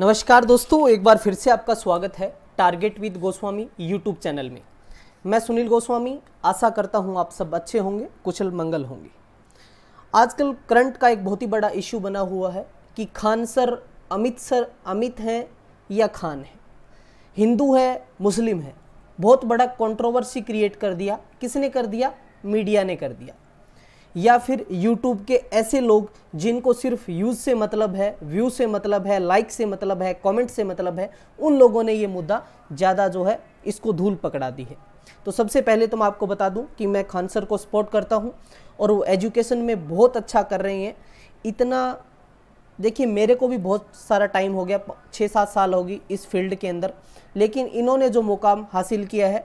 नमस्कार दोस्तों एक बार फिर से आपका स्वागत है target with Goswami YouTube channel में मैं सुनील गोस्वामी आशा करता हूँ आप सब अच्छे होंगे कुशल मंगल होंगे आजकल करंट का एक बहुत ही बड़ा इश्यू बना हुआ है कि खान सर अमित सर अमित हैं या खान है हिंदू है मुस्लिम है बहुत बड़ा कंट्रोवर्सी क्रिएट कर दिया किसने कर दिया मीडिया ने कर दिया या फिर यूट्यूब के ऐसे लोग जिनको सिर्फ यूज़ से मतलब है व्यू से मतलब है लाइक से मतलब है कमेंट से मतलब है उन लोगों ने ये मुद्दा ज़्यादा जो है इसको धूल पकड़ा दी है तो सबसे पहले तो मैं आपको बता दूं कि मैं खान सर को सपोर्ट करता हूं और वो एजुकेशन में बहुत अच्छा कर रहे हैं इतना देखिए मेरे को भी बहुत सारा टाइम हो गया छः सात साल होगी इस फील्ड के अंदर लेकिन इन्होंने जो मुकाम हासिल किया है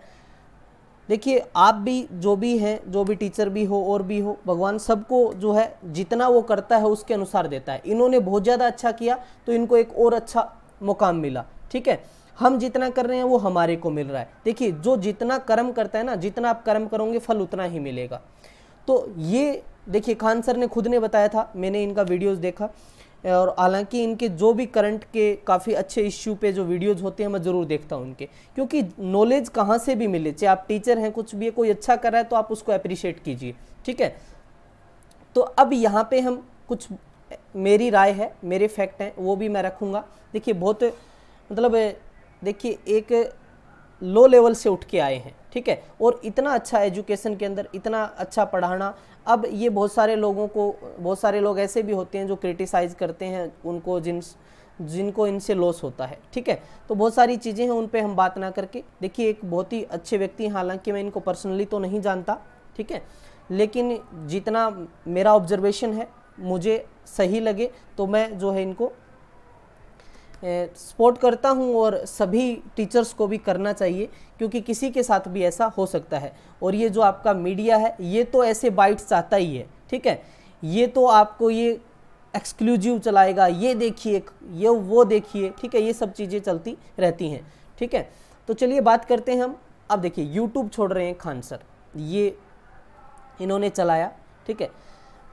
देखिए आप भी जो भी हैं जो भी टीचर भी हो और भी हो भगवान सबको जो है जितना वो करता है उसके अनुसार देता है इन्होंने बहुत ज़्यादा अच्छा किया तो इनको एक और अच्छा मुकाम मिला ठीक है हम जितना कर रहे हैं वो हमारे को मिल रहा है देखिए जो जितना कर्म करता है ना जितना आप कर्म करोगे फल उतना ही मिलेगा तो ये देखिए खान सर ने खुद ने बताया था मैंने इनका वीडियोज देखा और हालांकि इनके जो भी करंट के काफ़ी अच्छे इश्यू पे जो वीडियोज़ होते हैं मैं ज़रूर देखता हूँ उनके क्योंकि नॉलेज कहाँ से भी मिले चाहे आप टीचर हैं कुछ भी है कोई अच्छा कर रहा है तो आप उसको अप्रिशिएट कीजिए ठीक है तो अब यहाँ पे हम कुछ मेरी राय है मेरे फैक्ट हैं वो भी मैं रखूँगा देखिए बहुत मतलब देखिए एक लो लेवल से उठ के आए हैं ठीक है और इतना अच्छा एजुकेशन के अंदर इतना अच्छा पढ़ाना अब ये बहुत सारे लोगों को बहुत सारे लोग ऐसे भी होते हैं जो क्रिटिसाइज़ करते हैं उनको जिन जिनको इनसे लॉस होता है ठीक है तो बहुत सारी चीज़ें हैं उन पर हम बात ना करके देखिए एक बहुत ही अच्छे व्यक्ति हैं हालांकि मैं इनको पर्सनली तो नहीं जानता ठीक है लेकिन जितना मेरा ऑब्जर्वेशन है मुझे सही लगे तो मैं जो है इनको सपोर्ट करता हूं और सभी टीचर्स को भी करना चाहिए क्योंकि किसी के साथ भी ऐसा हो सकता है और ये जो आपका मीडिया है ये तो ऐसे बाइट्स चाहता ही है ठीक है ये तो आपको ये एक्सक्लूसिव चलाएगा ये देखिए ये वो देखिए ठीक है ये सब चीज़ें चलती रहती हैं ठीक है तो चलिए बात करते हैं हम अब देखिए यूट्यूब छोड़ रहे हैं खान सर ये इन्होंने चलाया ठीक है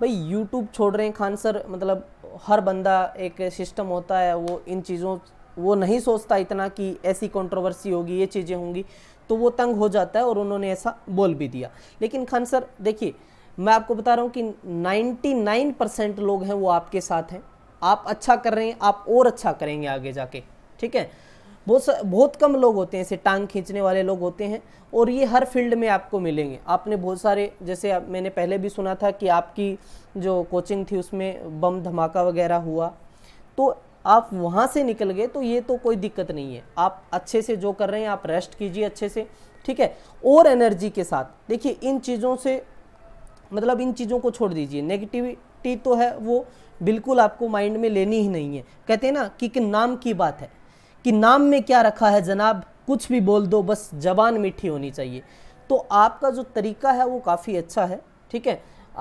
भाई यूट्यूब छोड़ रहे हैं खान सर मतलब हर बंदा एक सिस्टम होता है वो इन चीज़ों वो नहीं सोचता इतना कि ऐसी कंट्रोवर्सी होगी ये चीज़ें होंगी तो वो तंग हो जाता है और उन्होंने ऐसा बोल भी दिया लेकिन खान सर देखिए मैं आपको बता रहा हूँ कि 99 परसेंट लोग हैं वो आपके साथ हैं आप अच्छा कर रहे हैं आप और अच्छा करेंगे आगे जाके ठीक है बहुत बहुत कम लोग होते हैं ऐसे टांग खींचने वाले लोग होते हैं और ये हर फील्ड में आपको मिलेंगे आपने बहुत सारे जैसे मैंने पहले भी सुना था कि आपकी जो कोचिंग थी उसमें बम धमाका वगैरह हुआ तो आप वहाँ से निकल गए तो ये तो कोई दिक्कत नहीं है आप अच्छे से जो कर रहे हैं आप रेस्ट कीजिए अच्छे से ठीक है और एनर्जी के साथ देखिए इन चीज़ों से मतलब इन चीज़ों को छोड़ दीजिए नेगेटिविटी तो है वो बिल्कुल आपको माइंड में लेनी ही नहीं है कहते हैं ना कि, कि नाम की बात है कि नाम में क्या रखा है जनाब कुछ भी बोल दो बस जबान मीठी होनी चाहिए तो आपका जो तरीका है वो काफ़ी अच्छा है ठीक है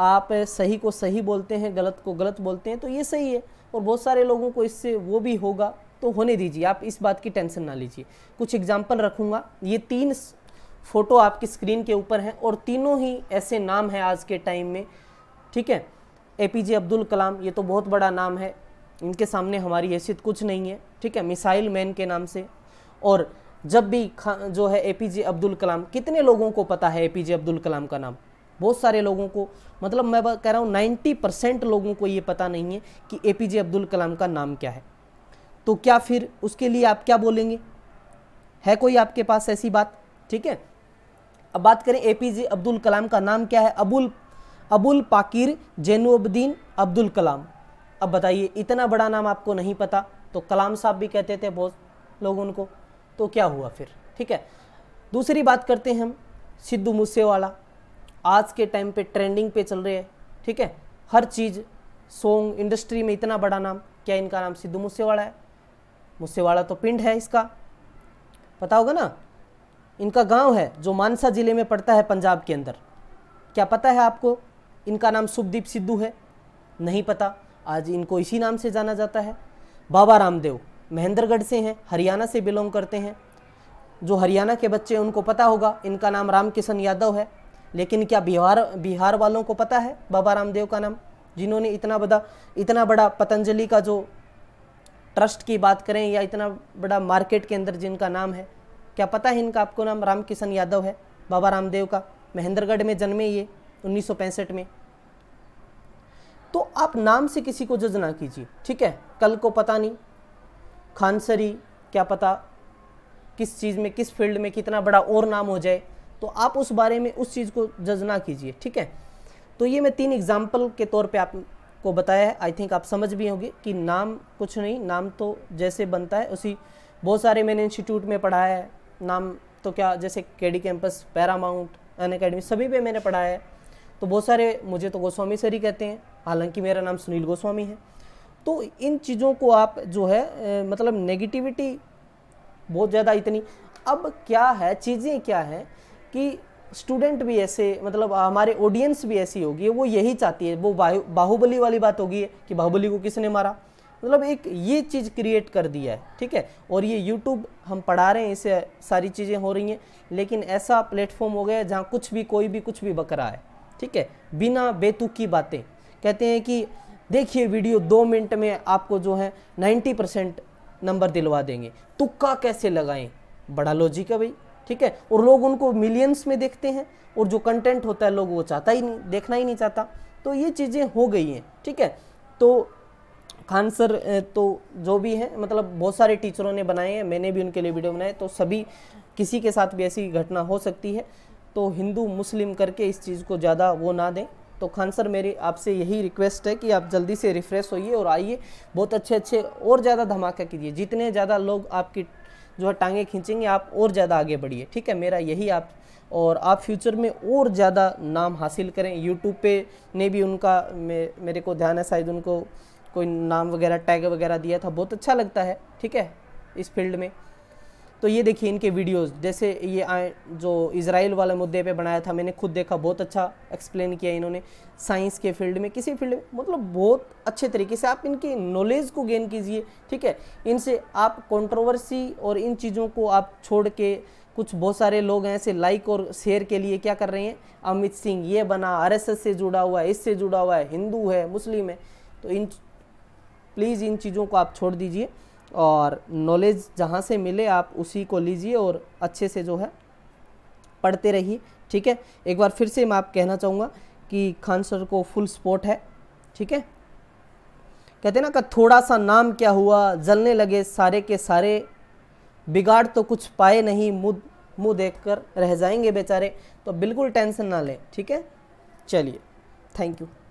आप सही को सही बोलते हैं गलत को गलत बोलते हैं तो ये सही है और बहुत सारे लोगों को इससे वो भी होगा तो होने दीजिए आप इस बात की टेंशन ना लीजिए कुछ एग्जाम्पल रखूँगा ये तीन फ़ोटो आपकी स्क्रीन के ऊपर हैं और तीनों ही ऐसे नाम हैं आज के टाइम में ठीक है ए पी जे अब्दुल कलाम ये तो बहुत बड़ा नाम है इनके सामने हमारी हैसियत कुछ नहीं है ठीक है मिसाइल मैन के नाम से और जब भी जो है ए पी जे अब्दुल कलाम कितने लोगों को पता है ए पी जे अब्दुल कलाम का नाम बहुत सारे लोगों को मतलब मैं कह रहा हूँ नाइन्टी परसेंट लोगों को ये पता नहीं है कि ए पी जे अब्दुल कलाम का नाम क्या है तो क्या फिर उसके लिए आप क्या बोलेंगे है कोई आपके पास ऐसी बात ठीक है अब बात करें ए पी जे अब्दुल कलाम का नाम क्या है अबुल अबुल पाकिर जैनुद्दीन अब्दुल कलाम अब बताइए इतना बड़ा नाम आपको नहीं पता तो कलाम साहब भी कहते थे बहुत लोग उनको तो क्या हुआ फिर ठीक है दूसरी बात करते हैं हम सिद्धू मूसेवाला आज के टाइम पे ट्रेंडिंग पे चल रहे हैं ठीक है हर चीज़ सॉन्ग इंडस्ट्री में इतना बड़ा नाम क्या इनका नाम सिद्धू मूसेवाला है मूसेवाला तो पिंड है इसका पता होगा ना इनका गांव है जो मानसा ज़िले में पड़ता है पंजाब के अंदर क्या पता है आपको इनका नाम सुभदीप सिद्धू है नहीं पता आज इनको इसी नाम से जाना जाता है बाबा रामदेव महेंद्रगढ़ से हैं हरियाणा से बिलोंग करते हैं जो हरियाणा के बच्चे उनको पता होगा इनका नाम रामकिशन यादव है लेकिन क्या बिहार बिहार वालों को पता है बाबा रामदेव का नाम जिन्होंने इतना बड़ा इतना बड़ा पतंजलि का जो ट्रस्ट की बात करें या इतना बड़ा मार्केट के अंदर जिनका नाम है क्या पता है इनका आपको नाम रामकिशन यादव है बाबा रामदेव का महेंद्रगढ़ में जन्मे ये उन्नीस में तो आप नाम से किसी को जज ना कीजिए ठीक है कल को पता नहीं खानसरी क्या पता किस चीज़ में किस फील्ड में कितना बड़ा और नाम हो जाए तो आप उस बारे में उस चीज़ को जज ना कीजिए ठीक है तो ये मैं तीन एग्जाम्पल के तौर पे आपको बताया है आई थिंक आप समझ भी होंगे कि नाम कुछ नहीं नाम तो जैसे बनता है उसी बहुत सारे मैंने इंस्टीट्यूट में पढ़ाया है नाम तो क्या जैसे KD Campus Paramount Unacademy सभी पे मैंने पढ़ाया है तो बहुत सारे मुझे तो गोस्वामी सर ही कहते हैं हालांकि मेरा नाम सुनील गोस्वामी है तो इन चीज़ों को आप जो है मतलब नेगेटिविटी बहुत ज़्यादा इतनी अब क्या है चीज़ें क्या हैं कि स्टूडेंट भी ऐसे मतलब हमारे ऑडियंस भी ऐसी होगी वो यही चाहती है वो बाहुबली वाली बात होगी कि बाहुबली को किसने मारा मतलब एक ये चीज़ क्रिएट कर दिया है ठीक है और ये यूट्यूब हम पढ़ा रहे हैं इसे सारी चीज़ें हो रही हैं लेकिन ऐसा प्लेटफॉर्म हो गया है जहाँ कुछ भी कोई भी कुछ भी बकरा है ठीक है बिना बेतुकी बातें कहते हैं कि देखिए वीडियो दो मिनट में आपको जो है 90 परसेंट नंबर दिलवा देंगे तुक्का कैसे लगाएं बड़ा लॉजिक है भाई ठीक है और लोग उनको मिलियंस में देखते हैं और जो कंटेंट होता है लोग वो चाहता ही नहीं देखना ही नहीं चाहता तो ये चीज़ें हो गई हैं ठीक है तो खान सर तो जो भी हैं मतलब बहुत सारे टीचरों ने बनाए हैं मैंने भी उनके लिए वीडियो बनाए तो सभी किसी के साथ भी ऐसी घटना हो सकती है तो हिंदू मुस्लिम करके इस चीज़ को ज़्यादा वो ना दें तो खान सर मेरी आपसे यही रिक्वेस्ट है कि आप जल्दी से रिफ़्रेश होइए और आइए बहुत अच्छे अच्छे और ज़्यादा धमाका कीजिए जितने ज़्यादा लोग आपकी जो है टांगे खींचेंगे आप और ज़्यादा आगे बढ़िए ठीक है मेरा यही आप और आप फ्यूचर में और ज़्यादा नाम हासिल करें यूट्यूब पे ने भी उनका मे, मेरे को ध्यान है शायद उनको कोई नाम वगैरह टैग वगैरह दिया था बहुत अच्छा लगता है ठीक है इस फील्ड में तो ये देखिए इनके वीडियोस जैसे ये जो इसराइल वाले मुद्दे पे बनाया था मैंने खुद देखा बहुत अच्छा एक्सप्लेन किया इन्होंने साइंस के फील्ड में किसी फील्ड में मतलब बहुत अच्छे तरीके से आप इनकी नॉलेज को गेन कीजिए ठीक है इनसे आप कंट्रोवर्सी और इन चीज़ों को आप छोड़ के कुछ बहुत सारे लोग हैं ऐसे लाइक और शेयर के लिए क्या कर रहे हैं अमित सिंह ये बना आर से जुड़ा हुआ है इससे जुड़ा हुआ है हिंदू है मुस्लिम है तो इन प्लीज़ इन चीज़ों को आप छोड़ दीजिए और नॉलेज जहाँ से मिले आप उसी को लीजिए और अच्छे से जो है पढ़ते रहिए ठीक है एक बार फिर से मैं आप कहना चाहूँगा कि खान सर को फुल स्पोर्ट है ठीक है कहते ना कि थोड़ा सा नाम क्या हुआ जलने लगे सारे के सारे बिगाड़ तो कुछ पाए नहीं मुँह मुँह देख कर रह जाएंगे बेचारे तो बिल्कुल टेंशन ना लें ठीक है चलिए थैंक यू